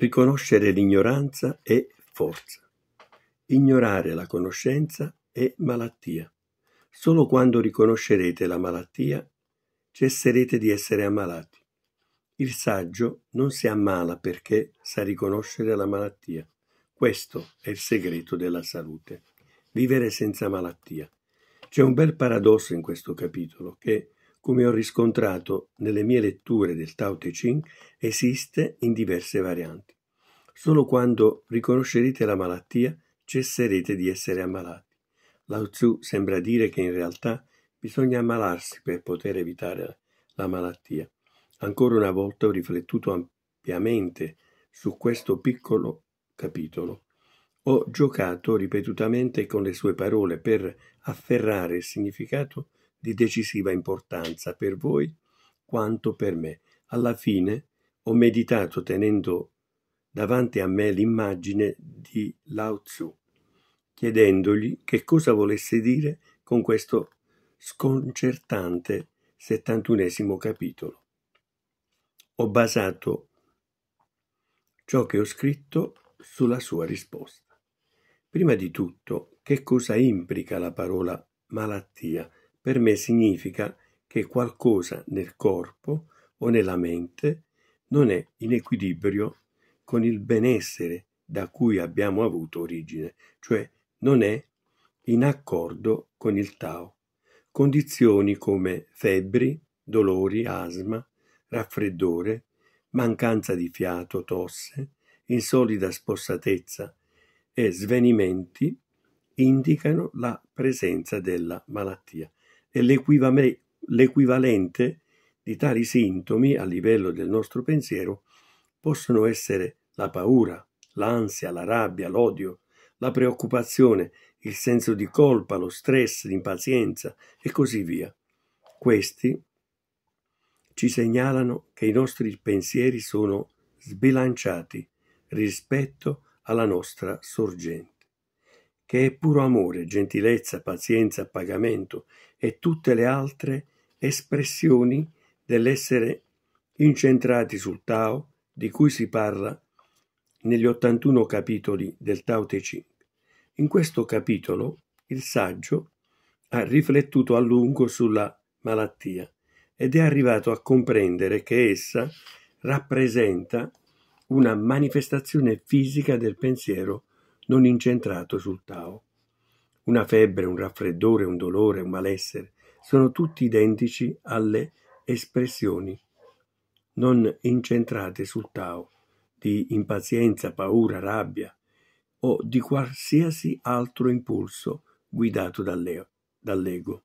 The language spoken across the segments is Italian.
Riconoscere l'ignoranza è forza. Ignorare la conoscenza è malattia. Solo quando riconoscerete la malattia cesserete di essere ammalati. Il saggio non si ammala perché sa riconoscere la malattia. Questo è il segreto della salute. Vivere senza malattia. C'è un bel paradosso in questo capitolo che come ho riscontrato nelle mie letture del Tao Te Ching, esiste in diverse varianti. Solo quando riconoscerete la malattia cesserete di essere ammalati. Lao Tzu sembra dire che in realtà bisogna ammalarsi per poter evitare la malattia. Ancora una volta ho riflettuto ampiamente su questo piccolo capitolo. Ho giocato ripetutamente con le sue parole per afferrare il significato di decisiva importanza per voi quanto per me. Alla fine ho meditato tenendo davanti a me l'immagine di Lao Tzu, chiedendogli che cosa volesse dire con questo sconcertante settantunesimo capitolo. Ho basato ciò che ho scritto sulla sua risposta. Prima di tutto, che cosa implica la parola malattia per me significa che qualcosa nel corpo o nella mente non è in equilibrio con il benessere da cui abbiamo avuto origine, cioè non è in accordo con il Tao. Condizioni come febbri, dolori, asma, raffreddore, mancanza di fiato, tosse, insolida spossatezza e svenimenti indicano la presenza della malattia l'equivalente di tali sintomi a livello del nostro pensiero possono essere la paura, l'ansia, la rabbia, l'odio, la preoccupazione, il senso di colpa, lo stress, l'impazienza e così via. Questi ci segnalano che i nostri pensieri sono sbilanciati rispetto alla nostra sorgente che è puro amore, gentilezza, pazienza, pagamento e tutte le altre espressioni dell'essere incentrati sul Tao di cui si parla negli 81 capitoli del Tao Te Ching. In questo capitolo il saggio ha riflettuto a lungo sulla malattia ed è arrivato a comprendere che essa rappresenta una manifestazione fisica del pensiero non incentrato sul Tao. Una febbre, un raffreddore, un dolore, un malessere sono tutti identici alle espressioni non incentrate sul Tao di impazienza, paura, rabbia o di qualsiasi altro impulso guidato dall'ego.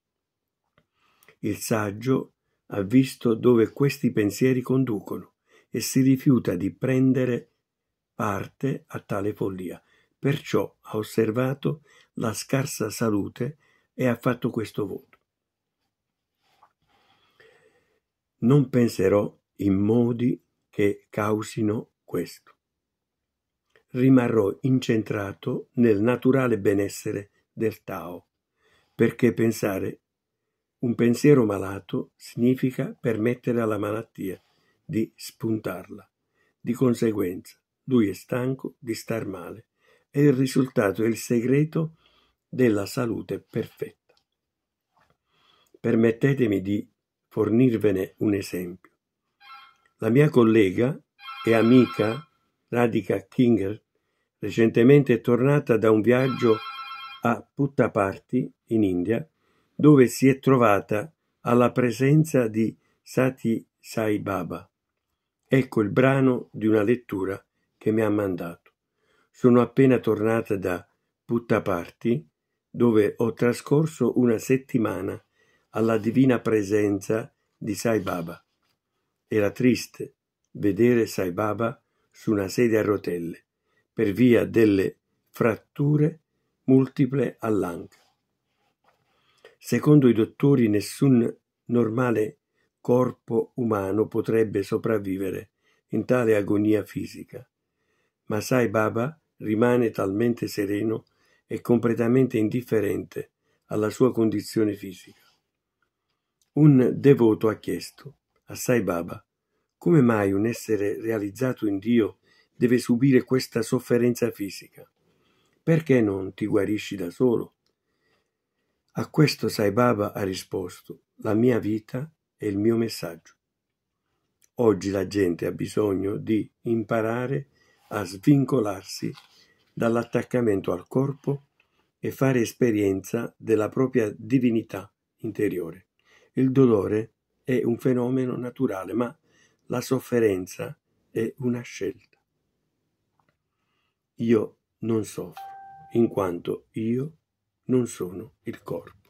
Il saggio ha visto dove questi pensieri conducono e si rifiuta di prendere parte a tale follia, Perciò ha osservato la scarsa salute e ha fatto questo voto. Non penserò in modi che causino questo. Rimarrò incentrato nel naturale benessere del Tao, perché pensare un pensiero malato significa permettere alla malattia di spuntarla. Di conseguenza, lui è stanco di star male e il risultato è il segreto della salute perfetta. Permettetemi di fornirvene un esempio. La mia collega e amica Radika Kinger recentemente è tornata da un viaggio a Puttaparthi in India dove si è trovata alla presenza di Sati Sai Baba. Ecco il brano di una lettura che mi ha mandato sono appena tornata da Puttaparthi, dove ho trascorso una settimana alla divina presenza di Sai Baba. Era triste vedere Sai Baba su una sedia a rotelle per via delle fratture multiple all'anca. Secondo i dottori nessun normale corpo umano potrebbe sopravvivere in tale agonia fisica, ma Sai Baba rimane talmente sereno e completamente indifferente alla sua condizione fisica. Un devoto ha chiesto a Sai Baba come mai un essere realizzato in Dio deve subire questa sofferenza fisica? Perché non ti guarisci da solo? A questo Sai Baba ha risposto la mia vita è il mio messaggio. Oggi la gente ha bisogno di imparare a a svincolarsi dall'attaccamento al corpo e fare esperienza della propria divinità interiore. Il dolore è un fenomeno naturale, ma la sofferenza è una scelta. Io non soffro, in quanto io non sono il corpo.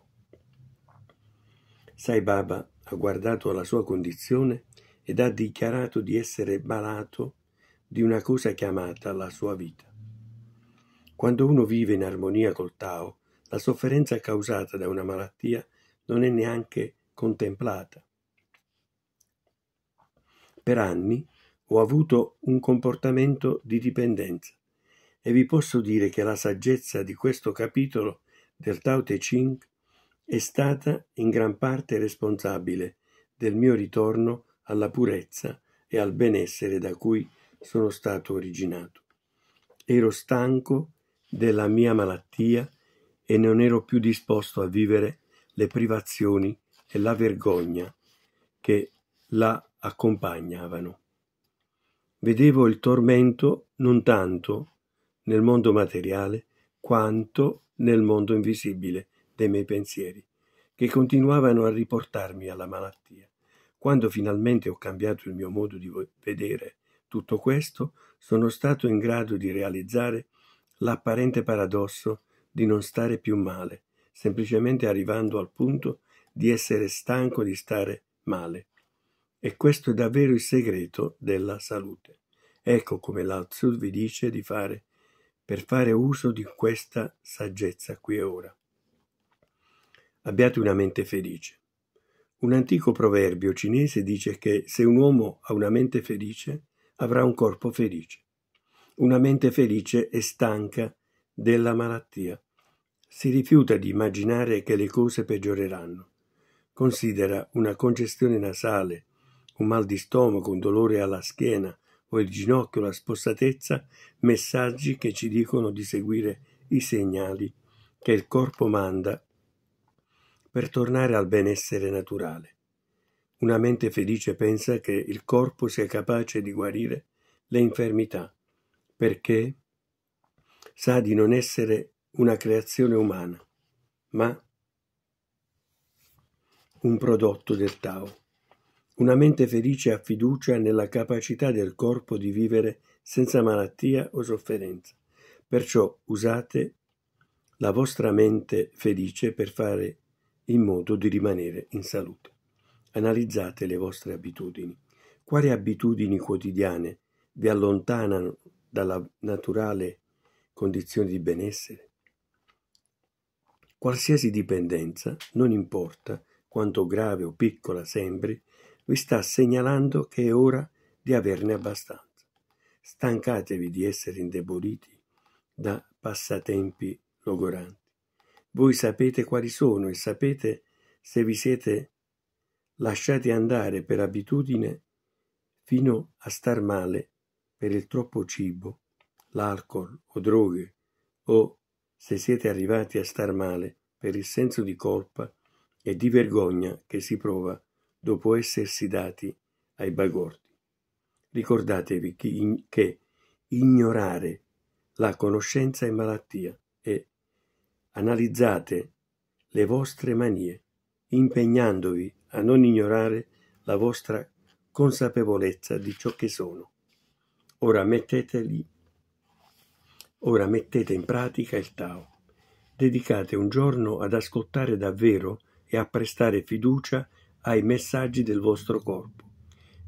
Sai Baba ha guardato la sua condizione ed ha dichiarato di essere malato di una cosa chiamata la sua vita. Quando uno vive in armonia col Tao, la sofferenza causata da una malattia non è neanche contemplata. Per anni ho avuto un comportamento di dipendenza e vi posso dire che la saggezza di questo capitolo del Tao Te Ching è stata in gran parte responsabile del mio ritorno alla purezza e al benessere da cui sono stato originato. Ero stanco della mia malattia e non ero più disposto a vivere le privazioni e la vergogna che la accompagnavano. Vedevo il tormento non tanto nel mondo materiale quanto nel mondo invisibile dei miei pensieri, che continuavano a riportarmi alla malattia. Quando finalmente ho cambiato il mio modo di vedere tutto questo, sono stato in grado di realizzare l'apparente paradosso di non stare più male, semplicemente arrivando al punto di essere stanco di stare male. E questo è davvero il segreto della salute. Ecco come Lao Tzu vi dice di fare per fare uso di questa saggezza qui e ora. Abbiate una mente felice. Un antico proverbio cinese dice che se un uomo ha una mente felice, avrà un corpo felice, una mente felice e stanca della malattia. Si rifiuta di immaginare che le cose peggioreranno. Considera una congestione nasale, un mal di stomaco, un dolore alla schiena o il ginocchio, la spossatezza, messaggi che ci dicono di seguire i segnali che il corpo manda per tornare al benessere naturale. Una mente felice pensa che il corpo sia capace di guarire le infermità, perché sa di non essere una creazione umana, ma un prodotto del Tao. Una mente felice ha fiducia nella capacità del corpo di vivere senza malattia o sofferenza. Perciò usate la vostra mente felice per fare in modo di rimanere in salute. Analizzate le vostre abitudini. Quali abitudini quotidiane vi allontanano dalla naturale condizione di benessere? Qualsiasi dipendenza, non importa quanto grave o piccola sembri, vi sta segnalando che è ora di averne abbastanza. Stancatevi di essere indeboliti da passatempi logoranti. Voi sapete quali sono e sapete se vi siete lasciate andare per abitudine fino a star male per il troppo cibo, l'alcol o droghe, o se siete arrivati a star male per il senso di colpa e di vergogna che si prova dopo essersi dati ai bagordi. Ricordatevi che ignorare la conoscenza è malattia e analizzate le vostre manie impegnandovi a non ignorare la vostra consapevolezza di ciò che sono. Ora metteteli, ora mettete in pratica il Tao. Dedicate un giorno ad ascoltare davvero e a prestare fiducia ai messaggi del vostro corpo.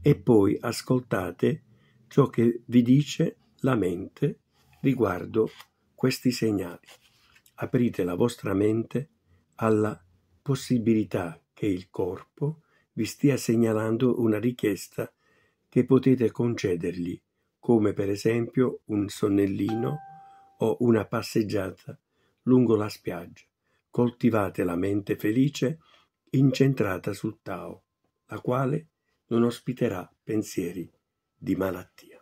E poi ascoltate ciò che vi dice la mente riguardo questi segnali. Aprite la vostra mente alla possibilità che il corpo vi stia segnalando una richiesta che potete concedergli, come per esempio un sonnellino o una passeggiata lungo la spiaggia. Coltivate la mente felice incentrata sul Tao, la quale non ospiterà pensieri di malattia.